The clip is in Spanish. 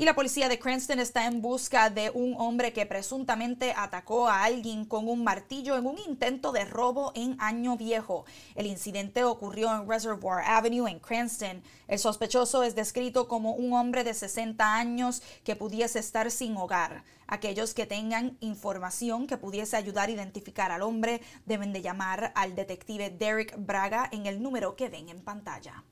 Y la policía de Cranston está en busca de un hombre que presuntamente atacó a alguien con un martillo en un intento de robo en Año Viejo. El incidente ocurrió en Reservoir Avenue en Cranston. El sospechoso es descrito como un hombre de 60 años que pudiese estar sin hogar. Aquellos que tengan información que pudiese ayudar a identificar al hombre deben de llamar al detective Derek Braga en el número que ven en pantalla.